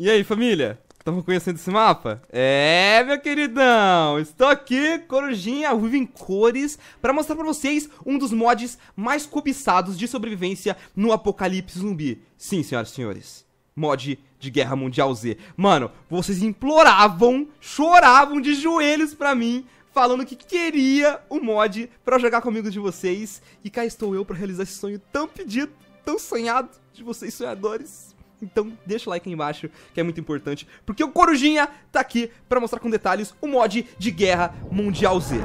E aí, família? Estão conhecendo esse mapa? É, meu queridão! Estou aqui, Corujinha Ruiva em Cores, para mostrar para vocês um dos mods mais cobiçados de sobrevivência no apocalipse zumbi. Sim, senhoras e senhores. Mod de Guerra Mundial Z. Mano, vocês imploravam, choravam de joelhos pra mim, falando que queria o mod pra jogar comigo de vocês. E cá estou eu pra realizar esse sonho tão pedido, tão sonhado de vocês sonhadores. Então deixa o like aí embaixo, que é muito importante, porque o Corujinha tá aqui pra mostrar com detalhes o mod de Guerra Mundial Z.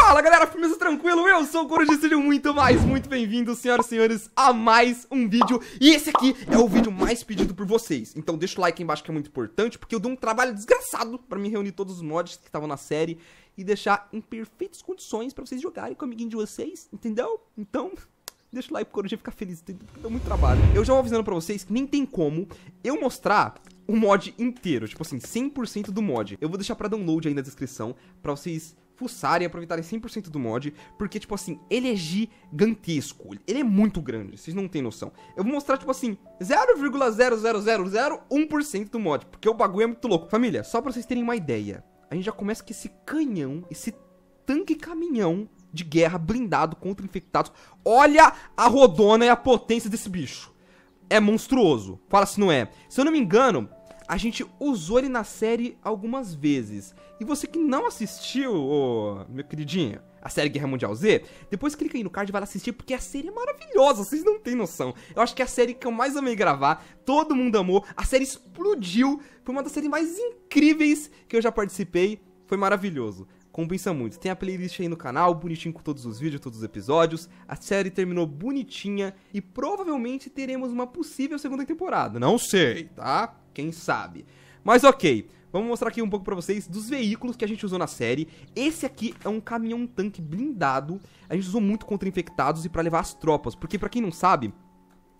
Fala galera, firmeza tranquilo, eu sou o Corujinha, sejam muito mais, muito bem-vindos, senhoras e senhores, a mais um vídeo. E esse aqui é o vídeo mais pedido por vocês, então deixa o like aí embaixo que é muito importante, porque eu dei um trabalho desgraçado pra me reunir todos os mods que estavam na série e deixar em perfeitas condições pra vocês jogarem com o amiguinho de vocês, entendeu? Então, Deixa o like pro Coruja ficar feliz, tem deu muito trabalho. Eu já vou avisando pra vocês que nem tem como eu mostrar o mod inteiro, tipo assim, 100% do mod. Eu vou deixar pra download aí na descrição, pra vocês fuçarem e aproveitarem 100% do mod, porque, tipo assim, ele é gigantesco, ele é muito grande, vocês não tem noção. Eu vou mostrar, tipo assim, 0,00001% do mod, porque o bagulho é muito louco. Família, só pra vocês terem uma ideia, a gente já começa com esse canhão, esse tanque caminhão de guerra blindado contra infectados. Olha a rodona e a potência desse bicho. É monstruoso. Fala se não é. Se eu não me engano, a gente usou ele na série algumas vezes. E você que não assistiu, oh, meu queridinho, a série Guerra Mundial Z, depois clica aí no card e vai lá assistir, porque a série é maravilhosa, vocês não têm noção. Eu acho que é a série que eu mais amei gravar, todo mundo amou, a série explodiu, foi uma das séries mais incríveis que eu já participei. Foi maravilhoso. Compensa muito. Tem a playlist aí no canal, bonitinho com todos os vídeos, todos os episódios. A série terminou bonitinha e provavelmente teremos uma possível segunda temporada. Não sei, tá? Quem sabe. Mas ok, vamos mostrar aqui um pouco pra vocês dos veículos que a gente usou na série. Esse aqui é um caminhão-tanque blindado. A gente usou muito contra infectados e para levar as tropas. Porque, para quem não sabe,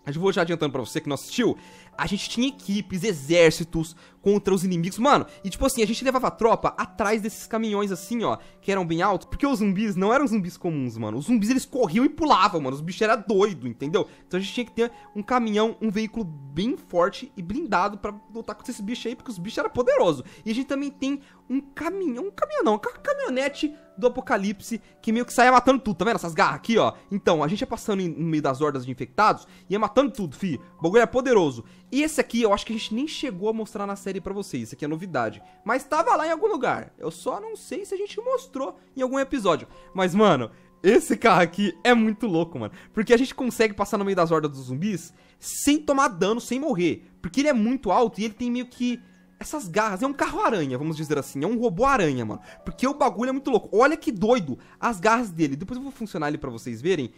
eu vou já adiantando pra você que não assistiu, a gente tinha equipes, exércitos contra os inimigos. Mano, e tipo assim, a gente levava tropa atrás desses caminhões assim, ó, que eram bem altos. Porque os zumbis não eram zumbis comuns, mano. Os zumbis eles corriam e pulavam, mano. Os bichos eram doido, entendeu? Então a gente tinha que ter um caminhão, um veículo bem forte e blindado para lutar contra esses bichos aí, porque os bichos eram poderosos. E a gente também tem um caminhão, um caminhão não, uma caminhonete do apocalipse que meio que saia matando tudo, tá vendo? Essas garras aqui, ó. Então, a gente ia passando no meio das hordas de infectados e ia matando tudo, fi. O bagulho era poderoso. E esse aqui eu acho que a gente nem chegou a mostrar na série pra vocês, isso aqui é novidade. Mas tava lá em algum lugar, eu só não sei se a gente mostrou em algum episódio. Mas, mano, esse carro aqui é muito louco, mano. Porque a gente consegue passar no meio das hordas dos zumbis sem tomar dano, sem morrer. Porque ele é muito alto e ele tem meio que essas garras. É um carro-aranha, vamos dizer assim. É um robô-aranha, mano. Porque o bagulho é muito louco. Olha que doido as garras dele. Depois eu vou funcionar ele pra vocês verem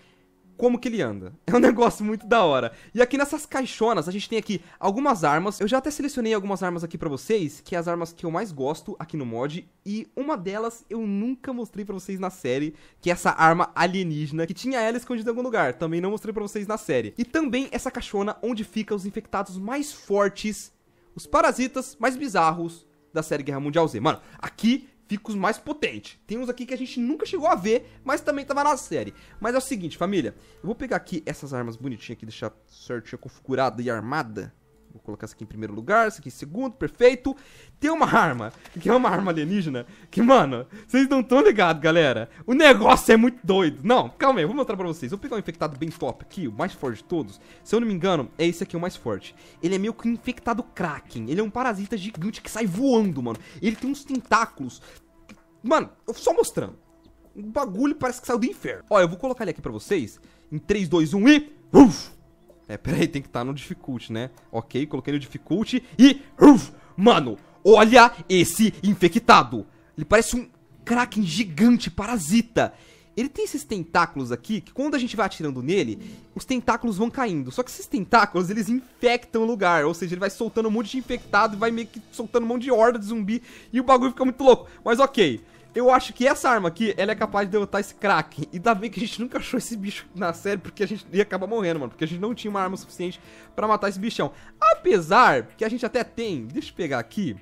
como que ele anda. É um negócio muito da hora. E aqui nessas caixonas, a gente tem aqui algumas armas. Eu já até selecionei algumas armas aqui pra vocês, que é as armas que eu mais gosto aqui no mod. E uma delas eu nunca mostrei pra vocês na série, que é essa arma alienígena, que tinha ela escondida em algum lugar. Também não mostrei pra vocês na série. E também essa caixona onde fica os infectados mais fortes, os parasitas mais bizarros da série Guerra Mundial Z. Mano, aqui picos mais potentes. Tem uns aqui que a gente nunca chegou a ver, mas também tava na série. Mas é o seguinte, família. Eu vou pegar aqui essas armas bonitinhas aqui, deixar certinha configurada e armada. Vou colocar essa aqui em primeiro lugar, essa aqui em segundo, perfeito. Tem uma arma, que é uma arma alienígena, que, mano, vocês não estão ligados, galera. O negócio é muito doido. Não, calma aí, vou mostrar pra vocês. Vou pegar um infectado bem top aqui, o mais forte de todos. Se eu não me engano, é esse aqui o mais forte. Ele é meio que um infectado Kraken. Ele é um parasita gigante que sai voando, mano. Ele tem uns tentáculos. Mano, eu só mostrando. O bagulho parece que saiu do inferno. Ó, eu vou colocar ele aqui pra vocês. Em 3, 2, 1 e... Uf! É, peraí, tem que estar tá no difficulty, né? Ok, coloquei no difficulty e... Uf, mano, olha esse infectado. Ele parece um kraken gigante, parasita. Ele tem esses tentáculos aqui, que quando a gente vai atirando nele, os tentáculos vão caindo. Só que esses tentáculos, eles infectam o lugar. Ou seja, ele vai soltando um monte de infectado e vai meio que soltando um monte de horda de zumbi. E o bagulho fica muito louco. Mas ok. Eu acho que essa arma aqui, ela é capaz de derrotar esse Kraken. E dá bem que a gente nunca achou esse bicho na série, porque a gente ia acabar morrendo, mano. Porque a gente não tinha uma arma suficiente pra matar esse bichão. Apesar que a gente até tem... Deixa eu pegar aqui.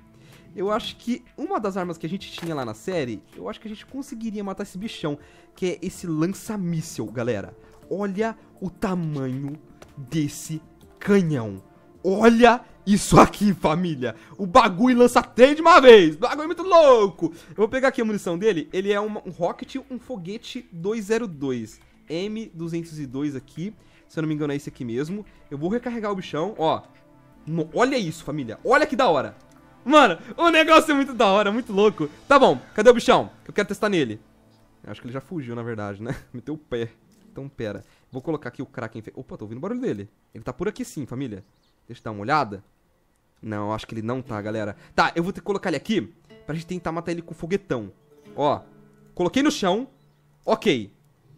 Eu acho que uma das armas que a gente tinha lá na série, eu acho que a gente conseguiria matar esse bichão, que é esse lança-míssel, galera. Olha o tamanho desse canhão. Olha isso aqui, família. O bagulho lança três de uma vez. O bagulho é muito louco. Eu vou pegar aqui a munição dele. Ele é um, um rocket, um foguete 202. M202 aqui. Se eu não me engano, é esse aqui mesmo. Eu vou recarregar o bichão, ó. No, olha isso, família. Olha que da hora. Mano, o negócio é muito da hora, muito louco. Tá bom, cadê o bichão? Eu quero testar nele. Eu acho que ele já fugiu, na verdade, né? Meteu o pé. Então, pera. Vou colocar aqui o Kraken... Opa, tô ouvindo o barulho dele. Ele tá por aqui sim, família. Deixa eu dar uma olhada. Não, acho que ele não tá, galera. Tá, eu vou ter que colocar ele aqui pra gente tentar matar ele com foguetão. Ó, coloquei no chão. Ok.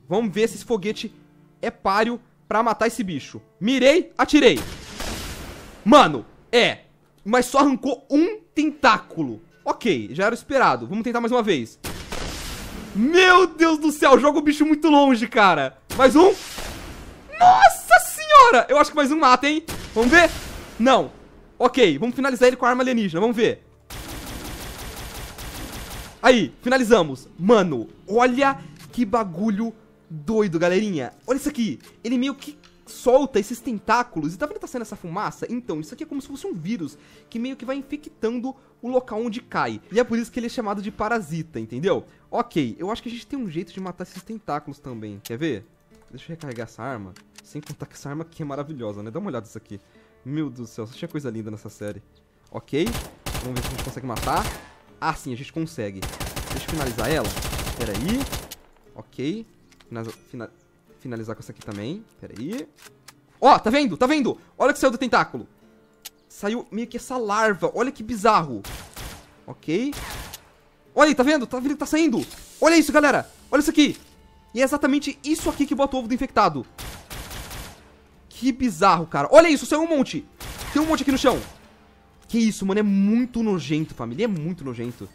Vamos ver se esse foguete é páreo pra matar esse bicho. Mirei, atirei. Mano, é. Mas só arrancou um tentáculo. Ok, já era esperado. Vamos tentar mais uma vez. Meu Deus do céu, joga o bicho muito longe, cara. Mais um. Nossa senhora! Eu acho que mais um mata, hein? Vamos ver? Não. Ok, vamos finalizar ele com a arma alienígena. Vamos ver. Aí, finalizamos. Mano, olha que bagulho doido, galerinha. Olha isso aqui. Ele meio que solta esses tentáculos. E tá vendo que tá saindo essa fumaça? Então, isso aqui é como se fosse um vírus que meio que vai infectando o local onde cai. E é por isso que ele é chamado de parasita, entendeu? Ok, eu acho que a gente tem um jeito de matar esses tentáculos também. Quer ver? Deixa eu recarregar essa arma. Sem contar que essa arma aqui é maravilhosa, né? Dá uma olhada nisso aqui. Meu Deus do céu, só tinha coisa linda nessa série. Ok. Vamos ver se a gente consegue matar. Ah, sim, a gente consegue. Deixa eu finalizar ela. Pera aí. Ok. finalizar com essa aqui também. Pera aí. Ó, oh, tá vendo? Tá vendo? Olha o que saiu do tentáculo. Saiu meio que essa larva. Olha que bizarro. Ok. Olha aí, tá vendo? Tá, vendo tá saindo. Olha isso, galera. Olha isso aqui. E é exatamente isso aqui que bota o ovo do infectado. Que bizarro, cara. Olha isso, saiu um monte. Tem um monte aqui no chão. Que isso, mano, é muito nojento, família. É muito nojento.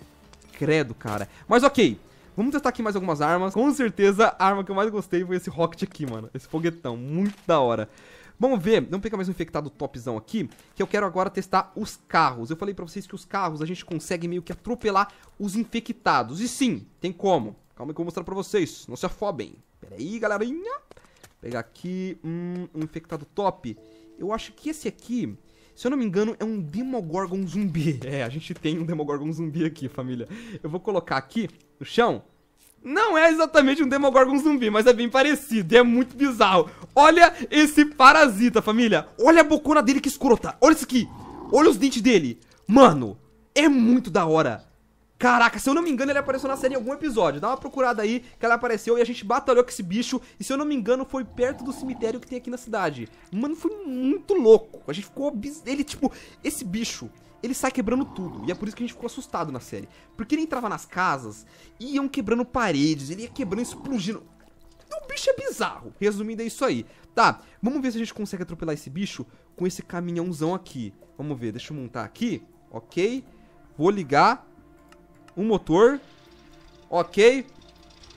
Credo, cara. Mas ok. Vamos testar aqui mais algumas armas. Com certeza, a arma que eu mais gostei foi esse rocket aqui, mano. Esse foguetão. Muito da hora. Vamos ver, vamos pegar mais um infectado topzão aqui, que eu quero agora testar os carros. Eu falei pra vocês que os carros a gente consegue meio que atropelar os infectados. E sim, tem como. Calma que eu vou mostrar pra vocês. Não se afobem. Pera aí, galerinha. Vou pegar aqui hum, um infectado top. Eu acho que esse aqui, se eu não me engano, é um Demogorgon zumbi. É, a gente tem um Demogorgon zumbi aqui, família. Eu vou colocar aqui no chão. Não é exatamente um Demogorgon zumbi, mas é bem parecido, é muito bizarro. Olha esse parasita, família. Olha a bocona dele que escrota. Olha isso aqui. Olha os dentes dele. Mano, é muito da hora. Caraca, se eu não me engano, ele apareceu na série em algum episódio. Dá uma procurada aí, que ela apareceu e a gente batalhou com esse bicho. E se eu não me engano, foi perto do cemitério que tem aqui na cidade. Mano, foi muito louco. A gente ficou... Ele, tipo, esse bicho, ele sai quebrando tudo. E é por isso que a gente ficou assustado na série. Porque ele entrava nas casas e iam quebrando paredes, ele ia quebrando, explodindo. O bicho é bizarro. Resumindo, é isso aí. Tá, vamos ver se a gente consegue atropelar esse bicho com esse caminhãozão aqui. Vamos ver, deixa eu montar aqui. Ok. Vou ligar um motor. Ok.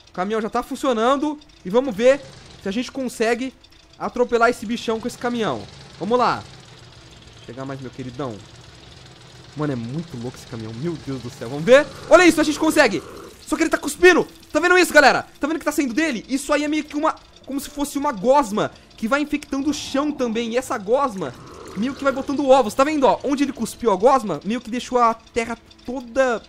O caminhão já tá funcionando. E vamos ver se a gente consegue atropelar esse bichão com esse caminhão. Vamos lá. pegar mais, meu queridão. Mano, é muito louco esse caminhão. Meu Deus do céu. Vamos ver. Olha isso, a gente consegue. Só que ele tá cuspindo. Tá vendo isso, galera? Tá vendo que tá saindo dele? Isso aí é meio que uma... Como se fosse uma gosma que vai infectando o chão também. E essa gosma meio que vai botando ovos. Tá vendo, ó? Onde ele cuspiu a gosma, meio que deixou a terra toda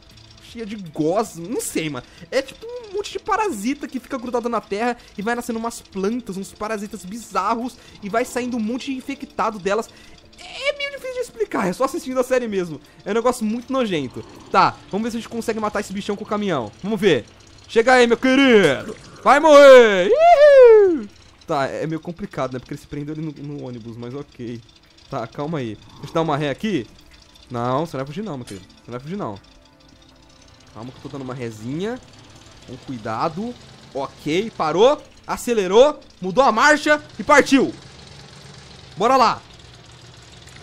cheia de gosma, não sei, mano. É tipo um monte de parasita que fica grudado na terra e vai nascendo umas plantas, uns parasitas bizarros e vai saindo um monte de infectado delas. É meio difícil de explicar, é só assistindo a série mesmo. É um negócio muito nojento. Tá, vamos ver se a gente consegue matar esse bichão com o caminhão. Vamos ver. Chega aí, meu querido. Vai morrer. Uhul. Tá, é meio complicado, né? Porque ele se prendeu ali no, no ônibus, mas ok. Tá, calma aí. Deixa eu dar uma ré aqui. Não, você não vai fugir não, meu querido. Você não vai fugir não. Calma que eu tô dando uma resinha. Com cuidado. Ok, parou. Acelerou. Mudou a marcha e partiu. Bora lá.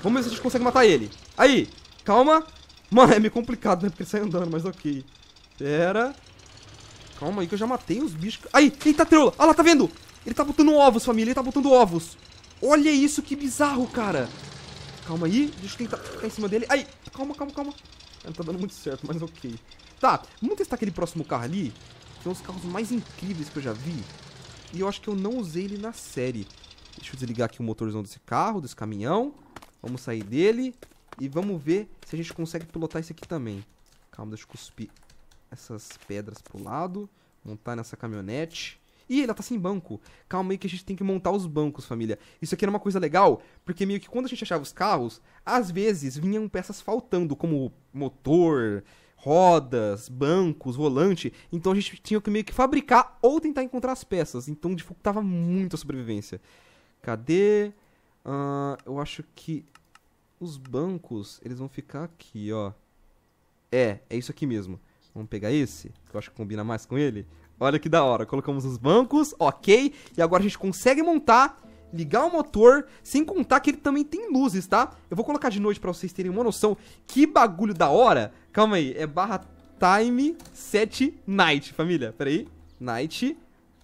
Vamos ver se a gente consegue matar ele. Aí, calma. Mano, é meio complicado, né? Porque ele sai andando, mas ok. Pera. Calma aí que eu já matei os bichos. Aí, eita tá treula. Olha lá, tá vendo? Ele tá botando ovos, família. Ele tá botando ovos. Olha isso, que bizarro, cara. Calma aí. Deixa eu tentar ficar em cima dele. Aí, calma, calma, calma. Não tá dando muito certo, mas ok. Tá, vamos testar aquele próximo carro ali. Que é um dos carros mais incríveis que eu já vi. E eu acho que eu não usei ele na série. Deixa eu desligar aqui o motorzão desse carro, desse caminhão. Vamos sair dele. E vamos ver se a gente consegue pilotar esse aqui também. Calma, deixa eu cuspir essas pedras pro lado. Montar nessa caminhonete. Ih, ela tá sem banco. Calma aí que a gente tem que montar os bancos, família. Isso aqui era uma coisa legal, porque meio que quando a gente achava os carros, às vezes vinham peças faltando, como motor, rodas, bancos, volante. Então a gente tinha que meio que fabricar ou tentar encontrar as peças. Então dificultava muito a sobrevivência. Cadê? Uh, eu acho que os bancos, eles vão ficar aqui, ó. É, é isso aqui mesmo. Vamos pegar esse, que eu acho que combina mais com ele. Olha que da hora. Colocamos os bancos, ok. E agora a gente consegue montar ligar o motor, sem contar que ele também tem luzes, tá? Eu vou colocar de noite pra vocês terem uma noção que bagulho da hora. Calma aí, é barra time set night, família. Pera aí, night,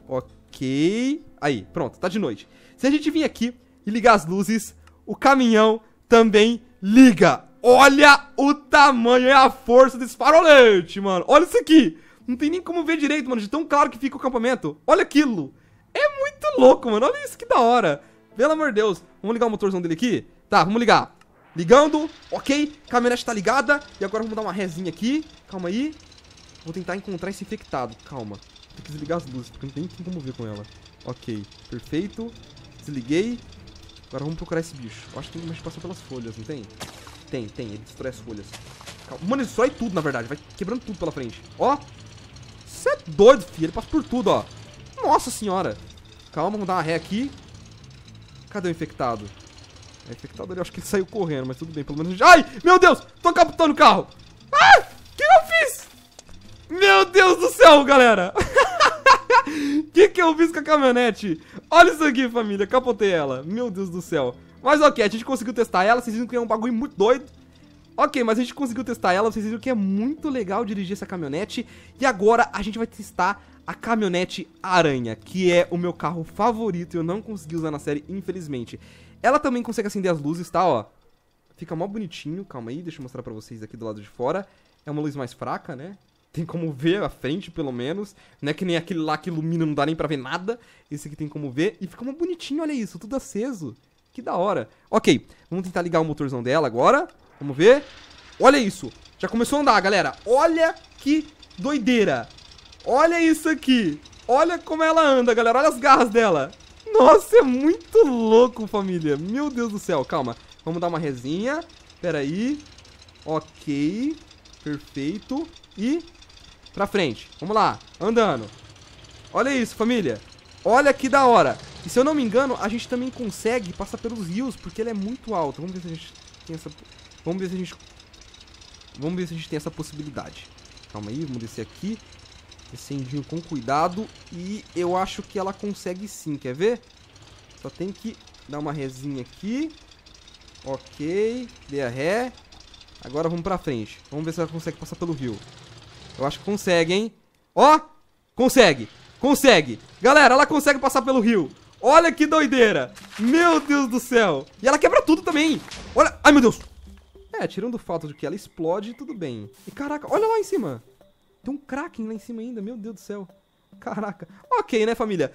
ok. Aí, pronto, tá de noite. Se a gente vir aqui e ligar as luzes, o caminhão também liga. Olha o tamanho e é a força desse farolete, mano. Olha isso aqui. Não tem nem como ver direito, mano, de tão claro que fica o acampamento. Olha aquilo. É muito louco, mano. Olha isso, que da hora. Pelo amor de Deus. Vamos ligar o motorzão dele aqui? Tá, vamos ligar. Ligando, ok. Caminhonete tá ligada. E agora vamos dar uma rezinha aqui. Calma aí. Vou tentar encontrar esse infectado. Calma. Tem que desligar as luzes, porque não tem como ver com ela. Ok, perfeito. Desliguei. Agora vamos procurar esse bicho. Eu acho que tem que passar pelas folhas, não tem? Tem, tem. Ele destrói as folhas. Calma. Mano, ele destrói tudo, na verdade. Vai quebrando tudo pela frente. Ó. Você é doido, filho. Ele passa por tudo, ó. Nossa senhora! Calma, vamos dar uma ré aqui. Cadê o infectado? É infectado ali, acho que ele saiu correndo, mas tudo bem, pelo menos... Gente... Ai, meu Deus! Tô capotando o carro! Ah! O que eu fiz? Meu Deus do céu, galera! O que que eu fiz com a caminhonete? Olha isso aqui, família, capotei ela. Meu Deus do céu. Mas ok, a gente conseguiu testar ela, vocês viram que é um bagulho muito doido. Ok, mas a gente conseguiu testar ela, vocês viram que é muito legal dirigir essa caminhonete. E agora a gente vai testar a caminhonete aranha, que é o meu carro favorito e eu não consegui usar na série, infelizmente. Ela também consegue acender as luzes, tá, ó. Fica mó bonitinho, calma aí, deixa eu mostrar pra vocês aqui do lado de fora. É uma luz mais fraca, né? Tem como ver a frente, pelo menos. Não é que nem aquele lá que ilumina, não dá nem pra ver nada. Esse aqui tem como ver. E fica mó bonitinho, olha isso, tudo aceso. Que da hora. Ok, vamos tentar ligar o motorzão dela agora. Vamos ver. Olha isso. Já começou a andar, galera. Olha que doideira. Olha isso aqui. Olha como ela anda, galera. Olha as garras dela. Nossa, é muito louco, família. Meu Deus do céu. Calma. Vamos dar uma resinha. Pera aí. Ok. Perfeito. E pra frente. Vamos lá. Andando. Olha isso, família. Olha que da hora. E se eu não me engano, a gente também consegue passar pelos rios, porque ele é muito alto. Vamos ver se a gente tem essa... Vamos ver se a gente... Vamos ver se a gente tem essa possibilidade. Calma aí, vamos descer aqui. Incendinho com cuidado. E eu acho que ela consegue sim, quer ver? Só tem que dar uma resinha aqui. Ok, dei a ré. Agora vamos pra frente. Vamos ver se ela consegue passar pelo rio. Eu acho que consegue, hein? Ó, consegue, consegue. Galera, ela consegue passar pelo rio. Olha que doideira. Meu Deus do céu. E ela quebra tudo também. Olha, ai meu Deus. É, tirando o fato de que ela explode, tudo bem. E caraca, olha lá em cima. Tem um Kraken lá em cima ainda, meu Deus do céu. Caraca. Ok, né, família?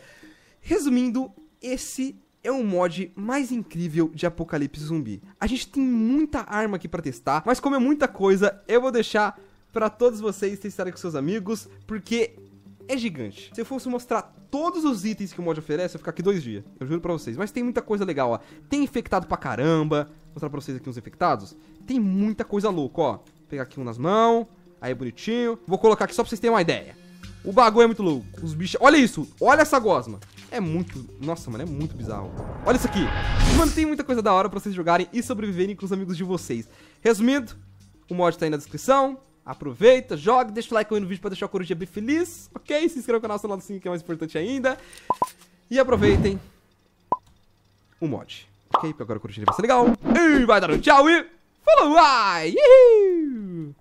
Resumindo, esse é um mod mais incrível de Apocalipse Zumbi. A gente tem muita arma aqui pra testar, mas como é muita coisa, eu vou deixar pra todos vocês testarem com seus amigos, porque é gigante. Se eu fosse mostrar todos os itens que o mod oferece, eu ficar aqui dois dias. Eu juro pra vocês. Mas tem muita coisa legal, ó. Tem infectado pra caramba. Vou mostrar pra vocês aqui uns infectados. Tem muita coisa louca, ó. Vou pegar aqui um nas mãos. Aí, bonitinho. Vou colocar aqui só pra vocês terem uma ideia. O bagulho é muito louco. Os bichos... Olha isso. Olha essa gosma. É muito... Nossa, mano, é muito bizarro. Olha isso aqui. Mano, tem muita coisa da hora pra vocês jogarem e sobreviverem com os amigos de vocês. Resumindo, o mod tá aí na descrição. Aproveita, joga, deixa o like aí no vídeo pra deixar a Coruja bem feliz, ok? Se inscreva no canal, seu lado sim, que é mais importante ainda. E aproveitem o mod. Ok? Porque agora a Corujinha vai ser legal. E vai dar um tchau e... Falou! Ai! Ihiu!